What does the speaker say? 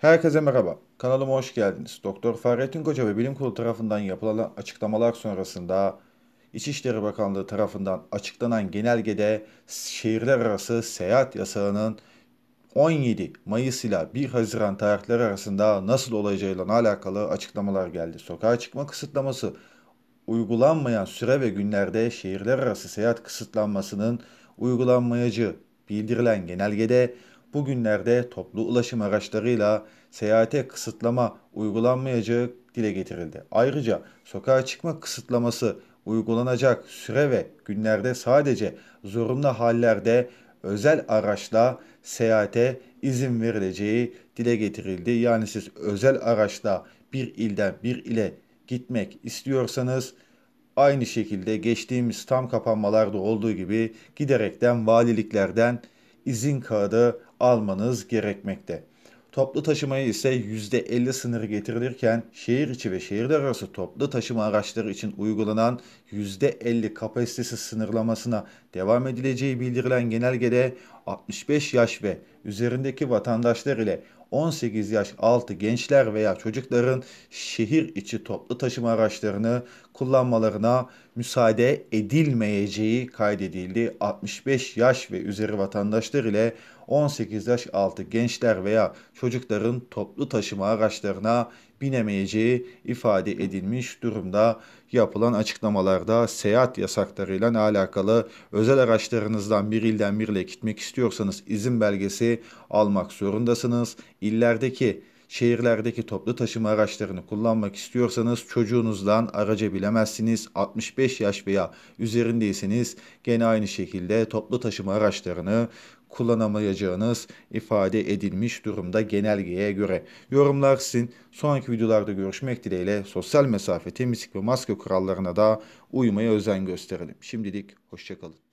Herkese merhaba. Kanalıma hoş geldiniz. Doktor Fahrettin Koca ve Bilim Kurulu tarafından yapılan açıklamalar sonrasında İçişleri Bakanlığı tarafından açıklanan genelgede şehirler arası seyahat yasağının 17 Mayıs ile 1 Haziran tarihleri arasında nasıl olacağıyla alakalı açıklamalar geldi. Sokağa çıkma kısıtlaması uygulanmayan süre ve günlerde şehirler arası seyahat kısıtlanmasının uygulanmayacağı bildirilen genelgede bugünlerde toplu ulaşım araçlarıyla seyahate kısıtlama uygulanmayacağı dile getirildi. Ayrıca sokağa çıkma kısıtlaması uygulanacak süre ve günlerde sadece zorunlu hallerde özel araçla seyahate izin verileceği dile getirildi. Yani siz özel araçla bir ilden bir ile gitmek istiyorsanız aynı şekilde geçtiğimiz tam kapanmalarda olduğu gibi giderekten valiliklerden izin kağıdı almanız gerekmekte. Toplu taşımaya ise %50 sınırı getirilirken şehir içi ve şehirler arası toplu taşıma araçları için uygulanan %50 kapasitesi sınırlamasına devam edileceği bildirilen genelgede 65 yaş ve üzerindeki vatandaşlar ile 18 yaş altı gençler veya çocukların şehir içi toplu taşıma araçlarını kullanmalarına müsaade edilmeyeceği kaydedildi. 65 yaş ve üzeri vatandaşlar ile 18 yaş altı gençler veya çocukların toplu taşıma araçlarına binemeyeceği ifade edilmiş durumda. Yapılan açıklamalarda seyahat yasaklarıyla alakalı özel araçlarınızdan bir ilden birle gitmek istiyorsanız izin belgesi almak zorundasınız. İllerdeki şehirlerdeki toplu taşıma araçlarını kullanmak istiyorsanız çocuğunuzdan araca bilemezsiniz. 65 yaş veya üzerindeyseniz gene aynı şekilde toplu taşıma araçlarını kullanamayacağınız ifade edilmiş durumda genelgeye göre. Yorumlar sizin. Sonraki videolarda görüşmek dileğiyle sosyal mesafe, temizlik ve maske kurallarına da uymaya özen gösterelim. Şimdilik hoşçakalın.